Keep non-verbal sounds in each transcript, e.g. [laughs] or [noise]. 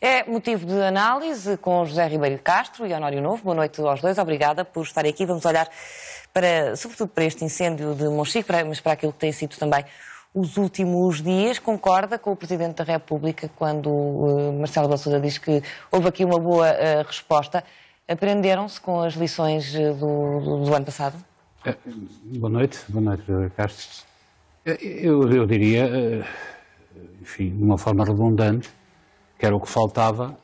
É motivo de análise com José Ribeiro Castro e Honório Novo. Boa noite aos dois, obrigada por estarem aqui. Vamos olhar para, sobretudo para este incêndio de Monchique, mas para aquilo que tem sido também os últimos dias. Concorda com o Presidente da República quando uh, Marcelo Bassouda diz que houve aqui uma boa uh, resposta? Aprenderam-se com as lições eh, do, do, ano passado? Boa noite, boa noite, Castro. Eu, eu diria, enfim, de uma forma redundante, que era o que faltava,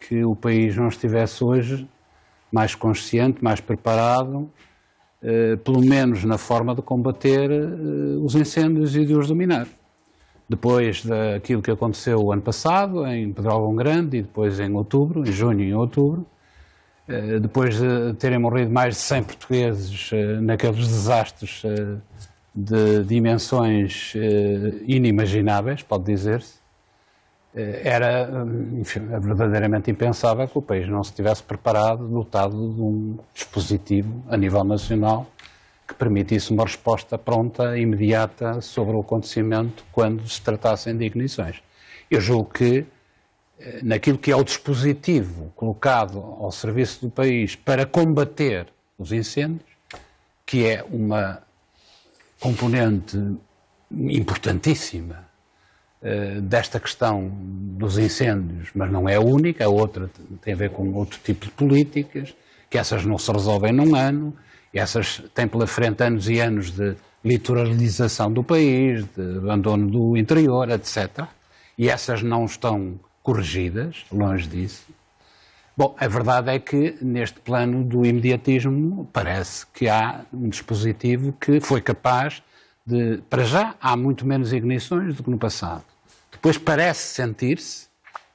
que o país não estivesse hoje mais consciente, mais preparado, eh, pelo menos na forma de combater eh, os incêndios e de os dominar. Depois daquilo que aconteceu o ano passado, em Pedrógão Grande, e depois em outubro, em junho e outubro, eh, depois de terem morrido mais de 100 portugueses eh, naqueles desastres eh, de dimensões eh, inimagináveis, pode dizer-se, era enfim, é verdadeiramente impensável que o país não se tivesse preparado, dotado de um dispositivo a nível nacional que permitisse uma resposta pronta, imediata sobre o acontecimento quando se tratassem de ignições. Eu julgo que eh, naquilo que é o dispositivo colocado ao serviço do país para combater os incêndios, que é uma componente importantíssima eh, desta questão dos incêndios, mas não é a única, a outra tem a ver com outro tipo de políticas, que essas não se resolvem num ano, essas têm pela frente anos e anos de litoralização do país, de abandono do interior, etc. E essas não estão corrigidas, longe disso. Bom, a verdade é que neste plano do imediatismo parece que há um dispositivo que foi capaz de, para já, há muito menos ignições do que no passado. Pois parece sentir-se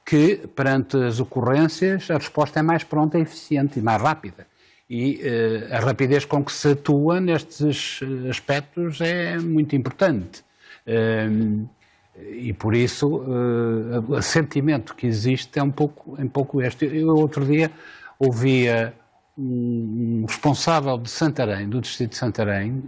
que, perante as ocorrências, a resposta é mais pronta, eficiente e mais rápida. E eh, a rapidez com que se atua nestes eh, aspectos é muito importante. Um, eh, e por isso uh, o sentimento que existe é um pouco, é um pouco este. Eu outro dia ouvia um responsável de Santarém, do distrito de Santarém,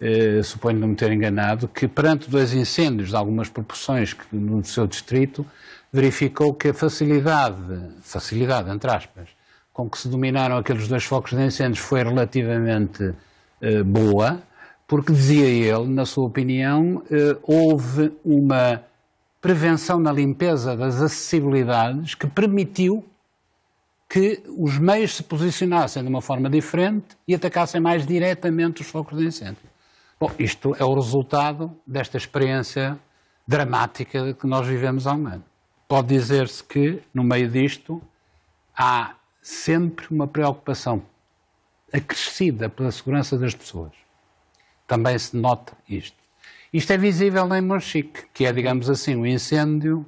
eh, suponho não me ter enganado, que perante dois incêndios de algumas proporções que, no seu distrito, verificou que a facilidade, facilidade entre aspas, com que se dominaram aqueles dois focos de incêndios foi relativamente eh, boa, porque dizia ele, na sua opinião, eh, houve uma prevenção na limpeza das acessibilidades que permitiu que os meios se posicionassem de uma forma diferente e atacassem mais diretamente os focos de incêndio. Bom, isto é o resultado desta experiência dramática que nós vivemos há um ano. Pode dizer-se que, no meio disto, há sempre uma preocupação acrescida pela segurança das pessoas. Também se nota isto. Isto é visível em Monchique, que é, digamos assim, um incêndio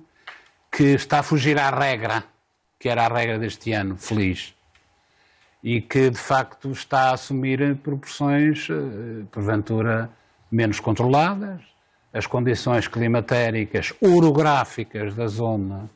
que está a fugir à regra, que era a regra deste ano, feliz e que de facto está a assumir proporções, eh, porventura, menos controladas. As condições climatéricas orográficas da zona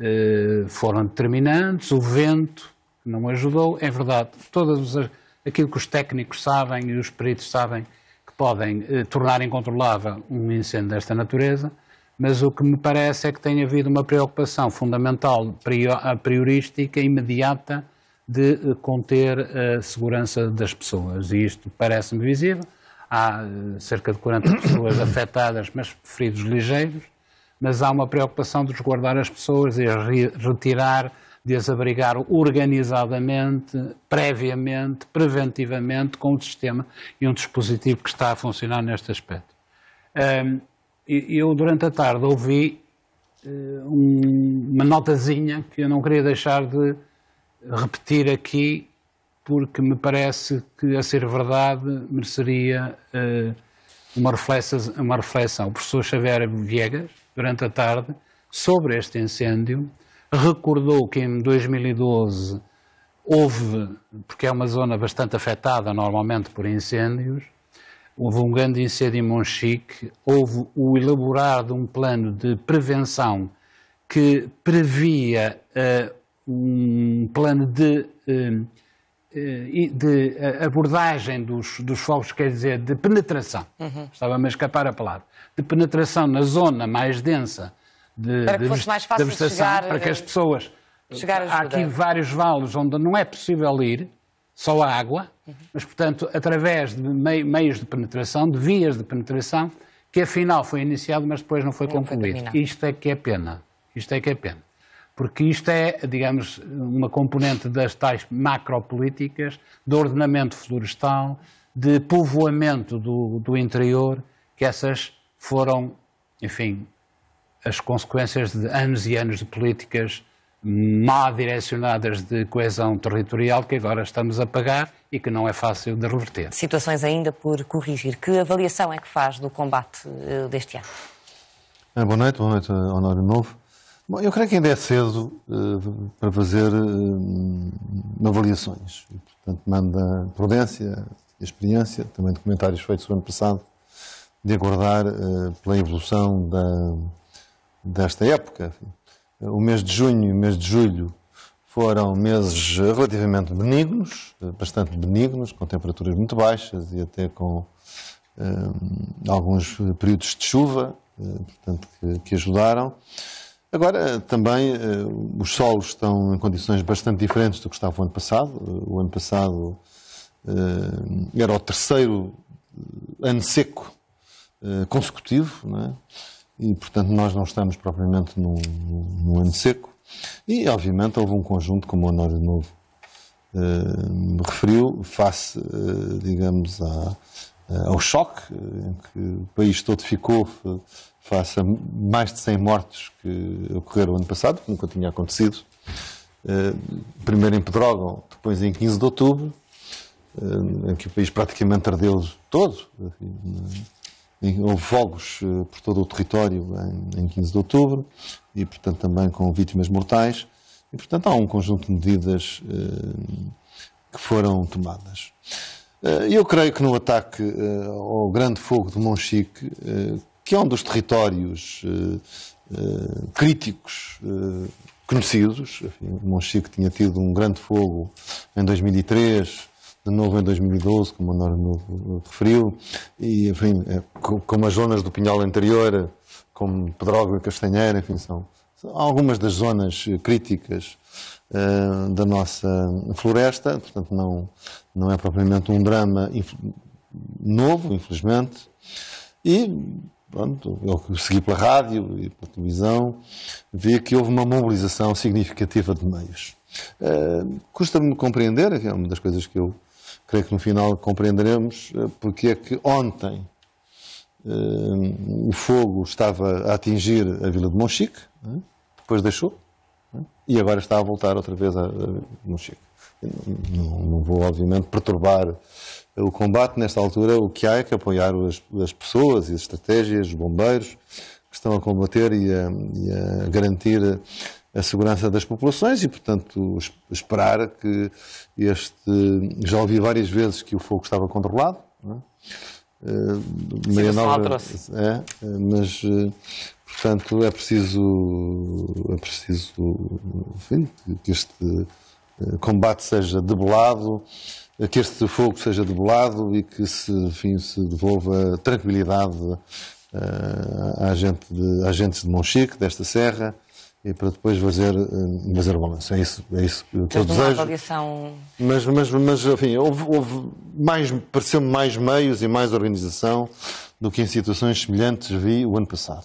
eh, foram determinantes, o vento não ajudou. É verdade, todas as, aquilo que os técnicos sabem e os peritos sabem que podem eh, tornar incontrolável um incêndio desta natureza, mas o que me parece é que tem havido uma preocupação fundamental, priorística, imediata, de eh, conter a segurança das pessoas. E isto parece-me visível. Há eh, cerca de 40 [coughs] pessoas afetadas, mas feridos ligeiros, mas há uma preocupação de resguardar as pessoas e retirar, de as abrigar organizadamente, previamente, preventivamente, com um sistema e um dispositivo que está a funcionar neste aspecto. eu, durante a tarde, ouvi eh, uma notazinha que eu não queria deixar de repetir aqui, porque me parece que, a ser verdade, mereceria uh, uma, reflexão, uma reflexão. O professor Xavier Viegas, durante a tarde, sobre este incêndio, recordou que em 2012 houve, porque é uma zona bastante afetada normalmente por incêndios, houve um grande incêndio em Monchique, houve o elaborar de um plano de prevenção que previa eh, um plano de, eh, eh, de eh, abordagem dos, dos fogos, quer dizer, de penetração. Uhum. Estava-me a escapar a palavra. De penetração na zona mais densa de, para que fosse mais fácil vegetação, chegar, para que as pessoas... Há aqui vários vales onde não é possível ir, só a água, uhum. mas, portanto, através de meios de penetração, de vias de penetração, que afinal foi iniciado, mas depois não foi não concluído. Foi Isto é que é pena. Isto é que é pena porque isto é, digamos, uma componente das tais macropolíticas de ordenamento florestal, de povoamento do, do interior, que essas foram, enfim, as consequências de anos e anos de políticas mal direcionadas de coesão territorial que agora estamos a pagar e que não é fácil de reverter. Situações ainda por corrigir. Que avaliação é que faz do combate eh, deste ano? Eh, boa noite, boa noite, eh, Honório Novo. Bom, eu creio que ainda é cedo uh, para fazer uh, avaliações. E, portanto, manda prudência e experiência, também documentários comentários feitos no ano passado, de aguardar uh, pela evolução da, desta época. O mês de junho e o mês de julho foram meses relativamente benignos, bastante benignos, com temperaturas muito baixas e até com alguns períodos de chuva, portanto, que, que ajudaram. Agora, eh, também, eh, os solos estão em condições bastante diferentes do que estava o ano passado. Eh, o ano passado era o terceiro ano seco consecutivo, não é? e, portanto, nós não estamos propriamente num, num ano seco. E, obviamente, houve um conjunto, como o Honório Novo me referiu, face, digamos, a, ao choque em que o país todo ficou faça mais de 100 mortes que ocorreram ano passado, que nunca tinha acontecido. Eh, primeiro em Pedrógão, depois em 15 de outubro, eh, em que o país praticamente ardeu todo. Eh, houve fogos por todo o território em 15 de outubro e, portanto, também com vítimas mortais. E, portanto, há um conjunto de medidas que foram tomadas. Eu creio que no ataque ao grande fogo de Monchique, que é um dos territórios uh, uh, críticos uh, conhecidos. Enfim, o Monchique tinha tido um grande fogo em 2003, de novo em 2012, como a Norma referiu, e enfim, é, como as zonas do Pinhal Interior, como Pedrógão e Castanheira, enfim, são, são algumas das zonas críticas da nossa floresta, portanto não, não é propriamente um drama inf novo, infelizmente, e pronto, eu segui pela rádio e pela televisão, vi que houve uma mobilização significativa de meios. Uh, Custa-me compreender, é uma das coisas que eu creio que no final compreenderemos, eh, porque é que ontem uh, o fogo estava a atingir a Vila de Monchique, né? depois deixou, né? e agora está a voltar outra vez a, a Monchique. Não, não, vou, obviamente, perturbar o combate, nesta altura, o que há é que apoiar as, as pessoas e as estratégias, os bombeiros que estão a combater e a, e a garantir a, segurança das populações e, portanto, esperar que este. Já ouvi várias vezes que o fogo estava controlado. Não é? Uh, meia nova, é, eh, mas eh, portanto é preciso é preciso enfim, que este combate seja debelado que este fogo seja debelado e que se, enfim, se devolva tranquilidade uh, à, gente de, à gente de Monchique, desta serra, e para depois fazer, eh, fazer o balanço. É isso, é isso que Desde eu desejo. Avaliação... Mas, mas, mas, enfim, houve, houve mais, pareceu-me mais meios e mais organização do que em situações semelhantes vi o ano passado.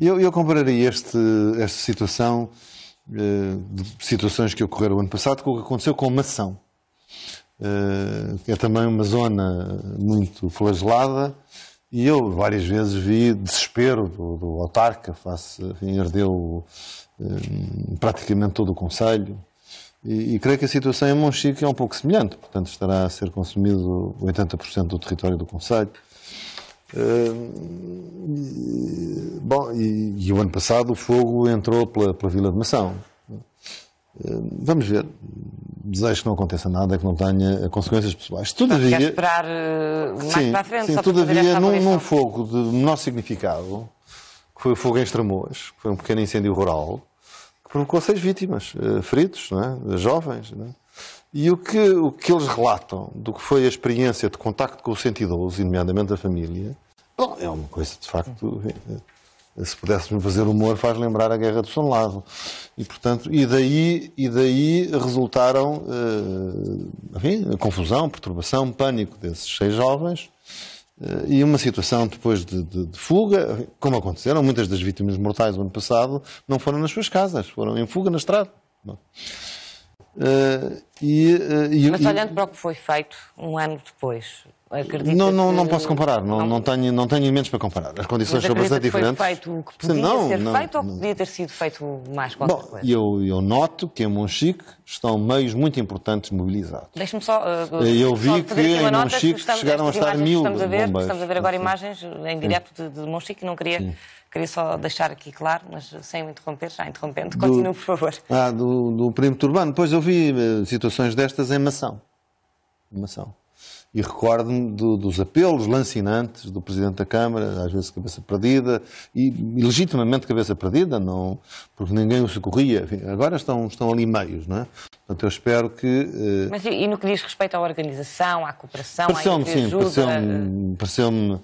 Eu, eu compararia este, esta situação, eh, de situações que ocorreram o ano passado, com o que aconteceu com a maçã eh, que é também uma zona muito flagelada. E eu várias vezes vi desespero do, do autarca, face, enfim, ardeu eh, praticamente todo o Conselho. E, e, creio que a situação em Monchique é um pouco semelhante, portanto estará a ser consumido 80% do território do Conselho. Eh, bom, e, e, o ano passado o fogo entrou pela, pela Vila de Mação. Eh, vamos ver desejo que não aconteça nada, que não tenha consequências pessoais. Todavia, Só esperar uh, mais sim, para a frente. Sim, só todavia, num, num, fogo de menor significado, que foi o fogo em Estremoas, que foi um pequeno incêndio rural, que provocou seis vítimas, uh, feridos, é? jovens. É? E o que, o que eles relatam do que foi a experiência de contacto com o 112, nomeadamente da família, bom, é uma coisa de facto se pudéssemos fazer humor, faz lembrar a Guerra do Sonlado. E, portanto, e daí, e daí resultaram eh, enfim, a confusão, perturbação, pânico desses seis jovens eh, e uma situação depois de, de, de, fuga, como aconteceram, muitas das vítimas mortais do ano passado não foram nas suas casas, foram em fuga na estrada. Uh, e, eh, e, Mas olhando e... para o que foi feito um ano depois, acredito não, não, que... não posso comparar, não, não, não tenho, não tenho elementos para comparar. As condições são bastante diferentes. Foi feito o que podia não, ser não, feito ou podia ter sido feito mais qualquer Bom, coisa? Eu, eu noto que em Monchique estão meios muito importantes mobilizados. Deixe-me só. Uh, eu vi só que em Monchique chegaram a estar mil. Estamos a, ver, estamos a ver agora imagens eh, em direto de, de Monchique, não queria. Sim. Queria só deixar aqui claro, mas sem interromper, já interrompendo, do, [laughs] continue, por favor. Ah, do, do perímetro urbano. Pois eu vi situações situações destas em maçã. Em E recordo-me do, dos apelos lancinantes do Presidente da Câmara, às vezes cabeça perdida, e, e legitimamente cabeça perdida, não, porque ninguém o socorria. Enfim, agora estão, estão ali meios, não é? Portanto, eu espero que... Eh... Mas e, e, no que diz respeito à organização, à cooperação, pareceu à sim, pareceu-me... Eh, pareceu-me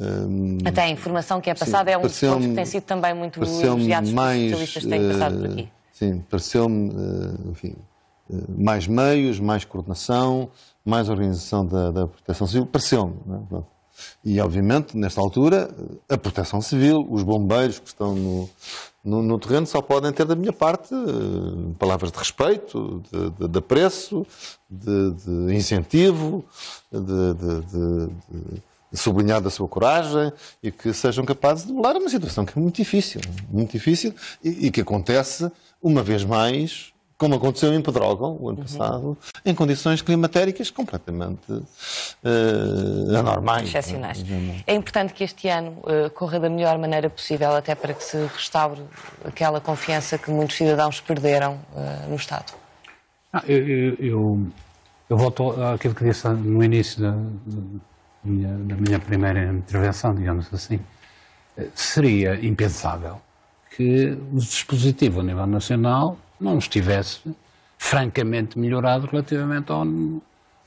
um, eh, Até a informação que é passada sim, é um dos pontos que tem sido também muito elogiado pelos mais, que têm passado por aqui. Eh, sim, pareceu-me, enfim, eh, mais meios, mais coordenação, mais organização da, da proteção civil, pareceu-me. É? E, obviamente, nesta altura, a proteção civil, os bombeiros que estão no, no, no terreno só podem ter, da minha parte, eh, palavras de respeito, de, de, de apreço, de, de incentivo, de sublinhar da sua coragem e que sejam capazes de bolar uma situação que é muito difícil, muito difícil e, e que acontece uma vez mais como aconteceu em Pedrógão o ano uhum. passado, uhum. em condições climatéricas completamente uh, anormais. É? Excepcionais. É importante que este ano uh, corra da melhor maneira possível, até para que se restaure aquela confiança que muitos cidadãos perderam uh, no Estado. Ah, eu, eu, eu, eu, volto àquilo que disse no início da, da, minha, da minha primeira intervenção, digamos assim. Seria impensável que o dispositivo a nível nacional não estivesse francamente melhorado relativamente ao ano,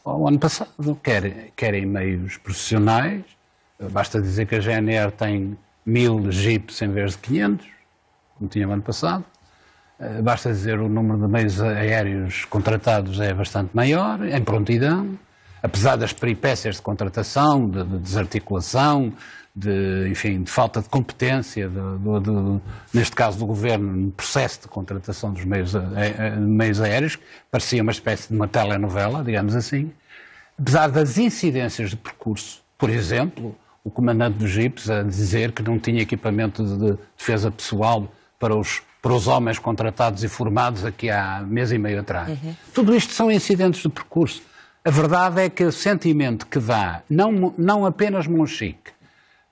ao ano passado, quer, quer em meios profissionais, basta dizer que a GNR tem mil jipes em vez de 500, como tinha o ano passado, eh, basta dizer o número de meios aéreos contratados é bastante maior, em prontidão, apesar das peripécias de contratação, de, de desarticulação, de, enfim, de falta de competência, de, de, neste caso do governo, no processo de contratação dos meios, a, a, meios aéreos, parecia uma espécie de uma telenovela, digamos assim. Apesar das incidências de percurso, por exemplo, o comandante dos GIPs a dizer que não tinha equipamento de defesa pessoal para os, para os homens contratados e formados aqui há mês e meio atrás. Uhum. Tudo isto são incidentes de percurso a verdade é que o sentimento que dá, não, não apenas Monchique,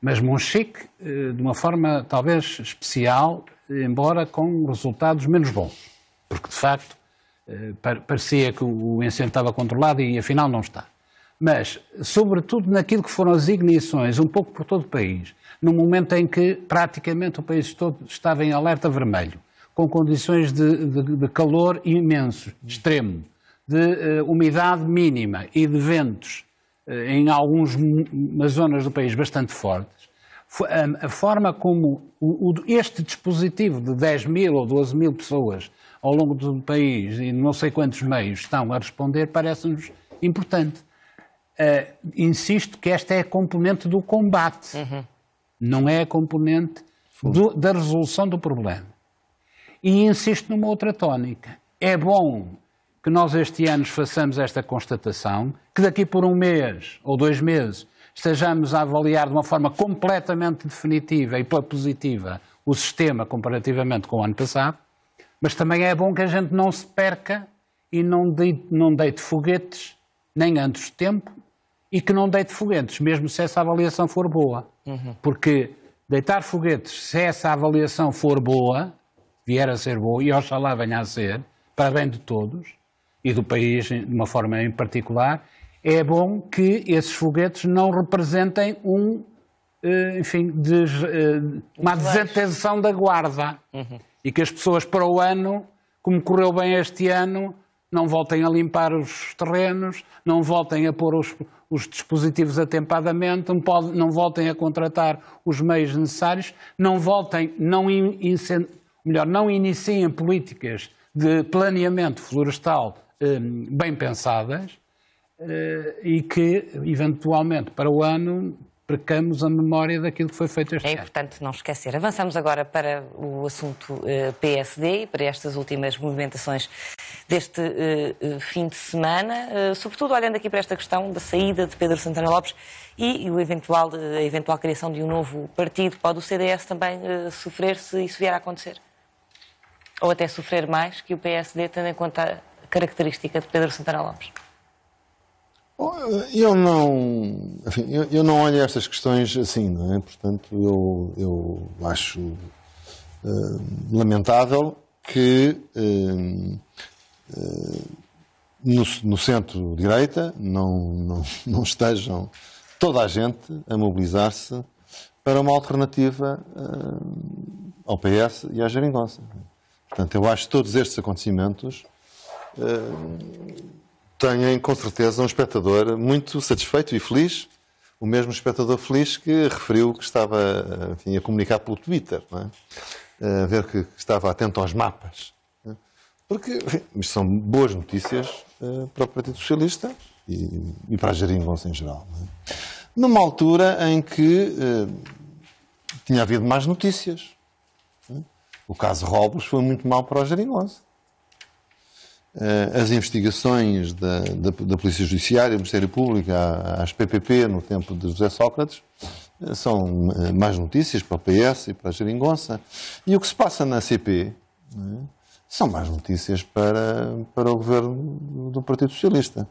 mas Monchique eh, de uma forma talvez especial, embora com resultados menos bons, porque de facto eh, parecia que o incêndio estava controlado e afinal não está. Mas, sobretudo naquilo que foram as ignições, um pouco por todo o país, num momento em que praticamente o país todo estava em alerta vermelho, com condições de, de, de calor imenso, extremo, de eh, umidade mínima e de ventos eh, em algumas zonas do país bastante fortes, a forma como este dispositivo de 10 mil ou 12 mil pessoas ao longo do país e não sei quantos meios estão a responder parece-nos importante. Uh, insisto que esta é a componente do combate, uhum. não é a componente do, da resolução do problema. E insisto numa outra tónica. É bom que nós este ano façamos esta constatação, que daqui por um mês ou dois meses estejamos a avaliar de uma forma completamente definitiva e positiva o sistema comparativamente com o ano passado, mas também é bom que a gente não se perca e não deite, não deite foguetes, nem antes de tempo, e que não deite foguetes, mesmo se essa avaliação for boa. Uhum. Porque deitar foguetes, se essa avaliação for boa, vier a ser boa, e oxalá venha a ser, para bem de todos, e do país de uma forma em particular, é bom que esses foguetes não representem um, eh, enfim, des, eh, uma desatenção da guarda uhum. e que as pessoas para o ano, como correu bem este ano, não voltem a limpar os terrenos, não voltem a pôr os, os dispositivos atempadamente, não, pode, não, voltem a contratar os meios necessários, não voltem, não in, in, melhor, não iniciem políticas de planeamento florestal Hum, bem pensadas eh, e que, eventualmente, para o ano, percamos a memória daquilo que foi feito este é ano. É importante não esquecer. Avançamos agora para o assunto eh, PSD e para estas últimas movimentações deste eh, fim de semana, sobretudo olhando aqui para esta questão da saída de Pedro Santana Lopes e o eventual, a eventual criação de um novo partido. Pode o CDS também sofrer se isso vier a acontecer? Ou até sofrer mais que o PSD, tendo em conta característica de Pedro Santana Lopes? Eu não, enfim, eu, eu, não olho estas questões assim, não é? Portanto, eu, eu acho uh, lamentável que uh, uh, no, no centro-direita não, não, não estejam toda a gente a mobilizar-se para uma alternativa ao PS e à Jeringonça. Portanto, eu acho que todos estes acontecimentos eh, têm com certeza um espectador muito satisfeito e feliz, o mesmo espectador feliz que referiu que estava enfim, a comunicar pelo Twitter, é? a eh, ver que estava atento aos mapas. Né? Porque enfim, isto são boas notícias eh, para o Partido Socialista e, e para a Jeringonça em geral. É? Numa altura em que tinha havido mais notícias. Né? O caso Robles foi muito mal para a Jeringonça. Eh, as investigações da, da, da, Polícia Judiciária, do Ministério Público, às PPP, no tempo de José Sócrates, eh, são eh, mais notícias para o PS e para a Geringonça. E o que se passa na CP né, são mais notícias para, para o governo do Partido Socialista.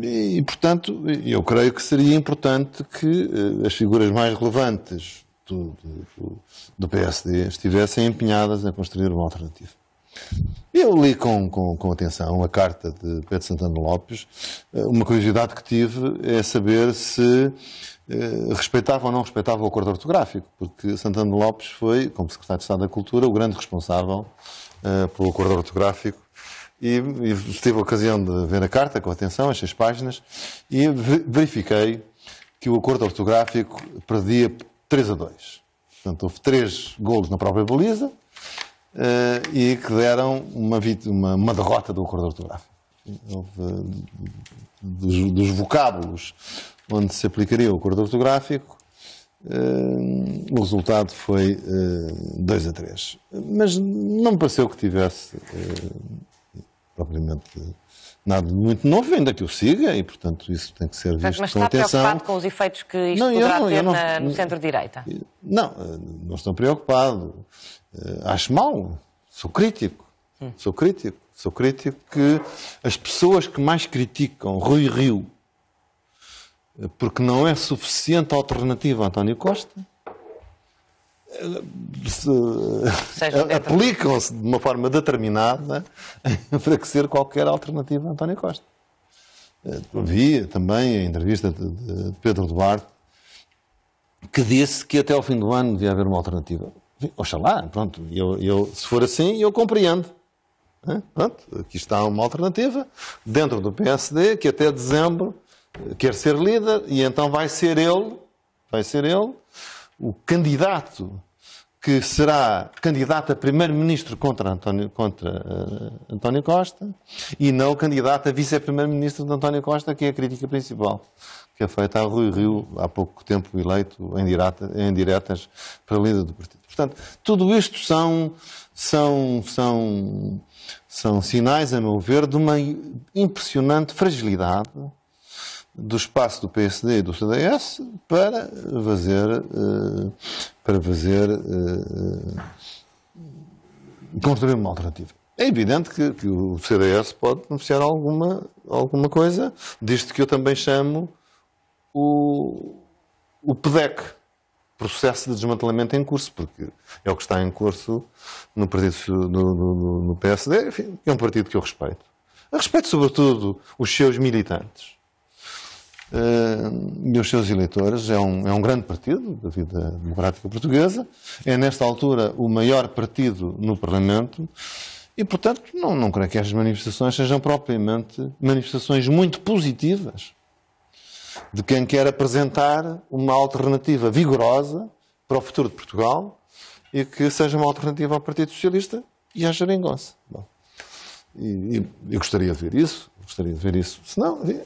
E, portanto, eu creio que seria importante que as figuras mais relevantes do, do, do PSD estivessem empenhadas a construir uma alternativa. Eu li com, com, com, atenção a carta de Pedro Santana Lopes. Eh, uma curiosidade que tive é saber se eh, respeitava ou não respeitava o acordo ortográfico, porque Santana Lopes foi, como Secretário de Estado da Cultura, o grande responsável eh, pelo acordo ortográfico. E, e tive a ocasião de ver a carta com atenção, as seis páginas, e verifiquei que o acordo ortográfico perdia 3 a 2. Portanto, houve três golos na própria baliza, eh, e que deram uma, uma, uma derrota do acordo ortográfico. Houve, eh, dos, dos, vocábulos onde se aplicaria o acordo ortográfico, eh, o resultado foi 2 a 3. Mas não me pareceu que tivesse propriamente nada de muito novo, ainda que o siga, e portanto isso tem que ser visto com atenção. Mas está preocupado com os efeitos que isto não, poderá não, ter não, na, no centro-direita? Não, não estou preocupado. Eh, acho mal, sou crítico, hum. sou crítico, sou crítico que as pessoas que mais criticam Rui Rio, eh, porque não é suficiente a alternativa a António Costa, eh, aplicam-se de uma forma determinada [laughs] a enfraquecer qualquer alternativa a António Costa. Vi também a entrevista de Pedro Duarte que disse que até ao fim do ano devia haver uma alternativa. Oxalá, pronto, eu, eu, se for assim, eu compreendo. Pronto, aqui está uma alternativa dentro do PSD que até dezembro eh, quer ser líder e então vai ser ele, vai ser ele o candidato que será candidato a primeiro-ministro contra, António, contra uh, António Costa e não candidato a vice-primeiro-ministro de António Costa, que é a crítica principal que é feita a Rui Rio, há pouco tempo eleito, em, direta, em diretas para a líder do partido. Portanto, tudo isto são, são, são, são sinais, a meu ver, de uma impressionante fragilidade do espaço do PSD e do CDS para fazer, eh, para fazer eh, construir uma alternativa. É evidente que, que, o CDS pode beneficiar alguma, alguma coisa, disto que eu também chamo o, o PDEC, processo de desmantelamento em curso, porque é o que está em curso no partido do PSD, enfim, é um partido que eu respeito. Eu respeito sobretudo os seus militantes uh, e os seus eleitores. É um, é um grande partido da vida democrática portuguesa. É, nesta altura, o maior partido no Parlamento. E, portanto, não, não creio que estas manifestações sejam propriamente manifestações muito positivas de quem quer apresentar uma alternativa vigorosa para o futuro de Portugal e que seja uma alternativa ao Partido Socialista e à Jeringonça. Bom, e, e, eu gostaria de ver isso, gostaria de ver isso. Se não, eh,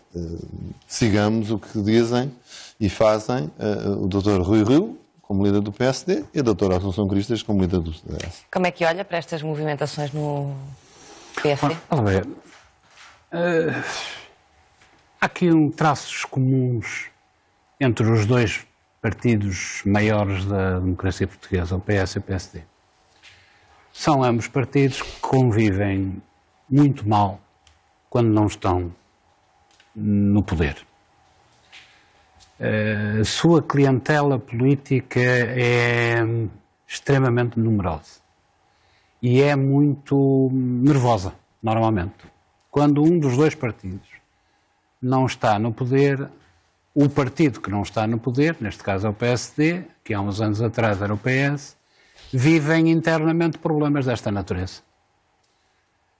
sigamos o que dizem e fazem eh, o Dr. Rui Rio como líder do PSD e a Dr. Assunção Cristas como líder do CDS. Como é que olha para estas movimentações no PSD? Ah, há aqui um traços comuns entre os dois partidos maiores da democracia portuguesa, o PS e o PSD. São ambos partidos que convivem muito mal quando não estão no poder. A sua clientela política é extremamente numerosa e é muito nervosa, normalmente. Quando um dos dois partidos não está no poder o partido que não está no poder, neste caso é o PSD, que há uns anos atrás era o PS, vivem internamente problemas desta natureza.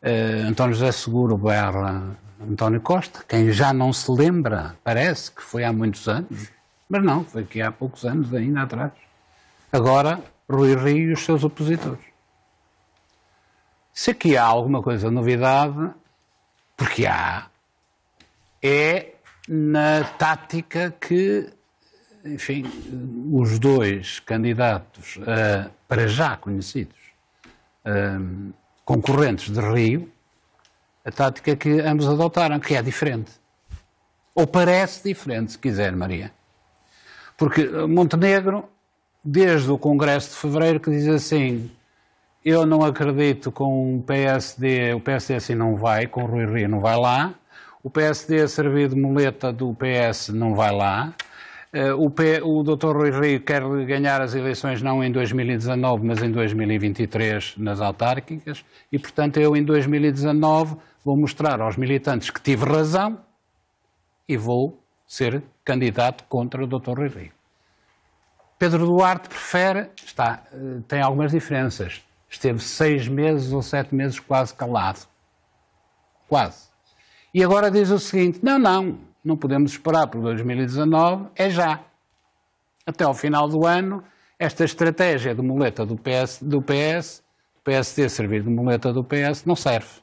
Uh, António José Seguro barra António Costa, quem já não se lembra, parece que foi há muitos anos, mas não, foi aqui há poucos anos ainda atrás. Agora, Rui Rio e os seus opositores. Se aqui há alguma coisa novidade, porque há, é na tática que, enfim, os dois candidatos uh, para já conhecidos, uh, concorrentes de Rio, a tática que ambos adotaram, que é diferente. Ou parece diferente, se quiser, Maria. Porque Montenegro, desde o Congresso de Fevereiro, que diz assim, eu não acredito com o PSD, o PSD assim não vai, com o Rui Rio não vai lá, o PSD a servir de muleta do PS não vai lá. Eh, o, P, o Dr. Rui Rio quer ganhar as eleições não em 2019, mas em 2023 nas autárquicas, e portanto eu em 2019 vou mostrar aos militantes que tive razão e vou ser candidato contra o Dr. Rui Rio. Pedro Duarte prefere, está, eh, tem algumas diferenças. Esteve seis meses ou sete meses quase calado. Quase. E agora diz o seguinte: não, não, não podemos esperar por 2019, é já. Até ao final do ano, esta estratégia de muleta do PS, do PS, PSD servir de muleta do PS, não serve.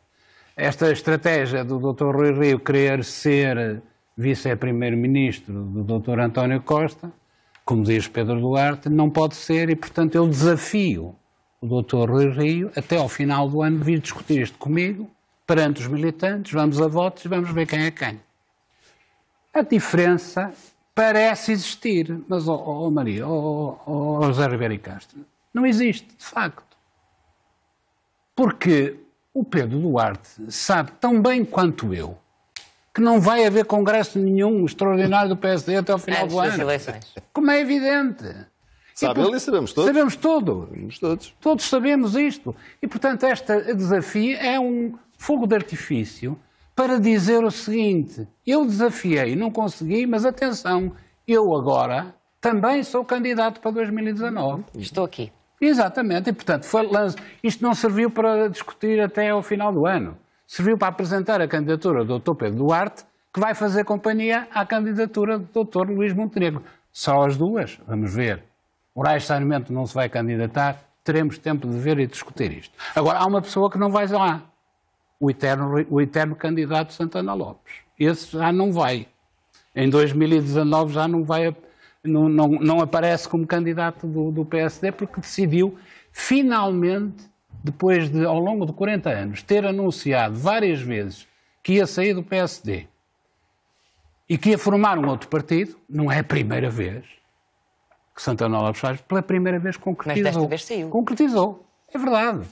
Esta estratégia do Dr. Rui Rio querer ser vice-primeiro-ministro do Dr. António Costa, como diz Pedro Duarte, não pode ser e, portanto, eu desafio o Dr. Rui Rio até ao final do ano vir discutir isto comigo perante os militantes, vamos a votos e vamos ver quem é quem. A diferença parece existir, mas, ó oh, oh Maria, ó oh, oh, José Ribeiro e Castro, não existe, de facto. Porque o Pedro Duarte sabe tão bem quanto eu que não vai haver congresso nenhum extraordinário do PSD até ao final Antes do ano. Eleições. Como é evidente. Sabe e, ele e sabemos todos. Sabemos tudo. Sabemos todos. Todos sabemos isto. E, portanto, este desafio é um, fogo de artifício para dizer o seguinte: eu desafiei, não consegui, mas atenção, eu agora também sou candidato para 2019. Uhum. Estou aqui. Exatamente, e portanto, foi, isto não serviu para discutir até ao final do ano. Serviu para apresentar a candidatura do Dr. Pedro Duarte, que vai fazer companhia à candidatura do Dr. Luís Montenegro. Só as duas, vamos ver. Moraes Saneamento não se vai candidatar, teremos tempo de ver e discutir isto. Agora, há uma pessoa que não vai lá, o eterno, o eterno candidato Santana Lopes. Esse já não vai. Em 2019 já não vai, não, não, não aparece como candidato do, do PSD porque decidiu finalmente, depois de ao longo de 40 anos, ter anunciado várias vezes que ia sair do PSD e que ia formar um outro partido, não é a primeira vez que Santana Lopes faz, pela primeira vez concretizou. Mas desta vez saiu. Concretizou, é verdade.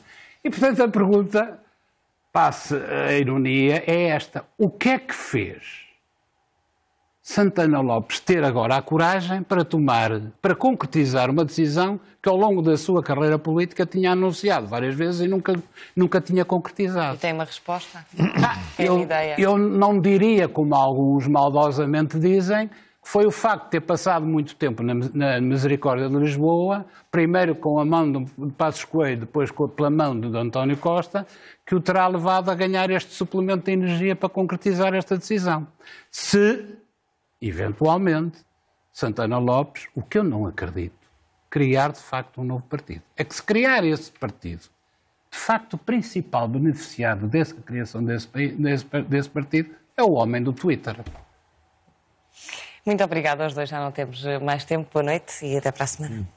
E portanto a pergunta passe a ironia, é esta. O que é que fez Santana Lopes ter agora a coragem para tomar, para concretizar uma decisão que ao longo da sua carreira política tinha anunciado várias vezes e nunca, nunca tinha concretizado? E tem uma resposta? Ah, tem eu, ideia? Eu não diria, como alguns maldosamente dizem, foi o facto de ter passado muito tempo na, na Misericórdia de Lisboa, primeiro com a mão de Passos Coelho, depois com, pela mão de D. António Costa, que o terá levado a ganhar este suplemento de energia para concretizar esta decisão. Se, eventualmente, Santana Lopes, o que eu não acredito, criar de facto um novo partido. É que se criar esse partido, de facto o principal beneficiado dessa criação desse, desse, desse partido é o homem do Twitter. Muito obrigada aos dois, já não temos mais tempo. Boa noite e até para a semana.